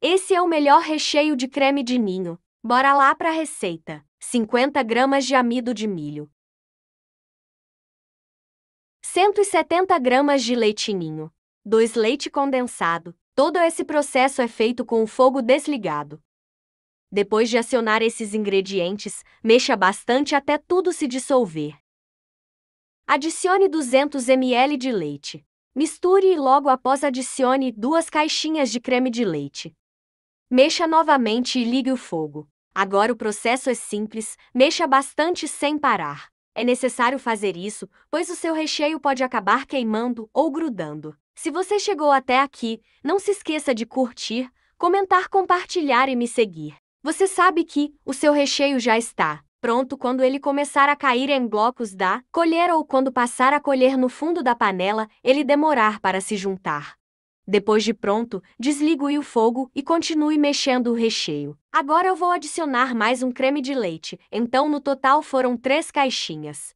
Esse é o melhor recheio de creme de ninho. Bora lá para a receita. 50 gramas de amido de milho. 170 gramas de leite ninho. 2 leite condensado. Todo esse processo é feito com o fogo desligado. Depois de acionar esses ingredientes, mexa bastante até tudo se dissolver. Adicione 200 ml de leite. Misture e logo após adicione duas caixinhas de creme de leite. Mexa novamente e ligue o fogo. Agora o processo é simples, mexa bastante sem parar. É necessário fazer isso, pois o seu recheio pode acabar queimando ou grudando. Se você chegou até aqui, não se esqueça de curtir, comentar, compartilhar e me seguir. Você sabe que o seu recheio já está pronto quando ele começar a cair em blocos da colher ou quando passar a colher no fundo da panela, ele demorar para se juntar. Depois de pronto, desligue o fogo e continue mexendo o recheio. Agora eu vou adicionar mais um creme de leite, então no total foram três caixinhas.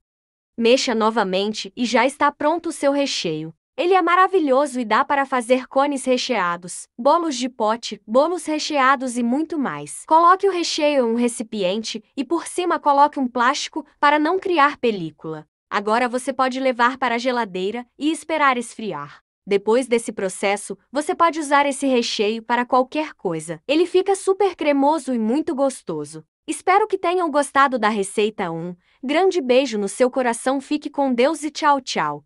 Mexa novamente e já está pronto o seu recheio. Ele é maravilhoso e dá para fazer cones recheados, bolos de pote, bolos recheados e muito mais. Coloque o recheio em um recipiente e por cima coloque um plástico para não criar película. Agora você pode levar para a geladeira e esperar esfriar. Depois desse processo, você pode usar esse recheio para qualquer coisa. Ele fica super cremoso e muito gostoso. Espero que tenham gostado da receita 1. Grande beijo no seu coração, fique com Deus e tchau, tchau.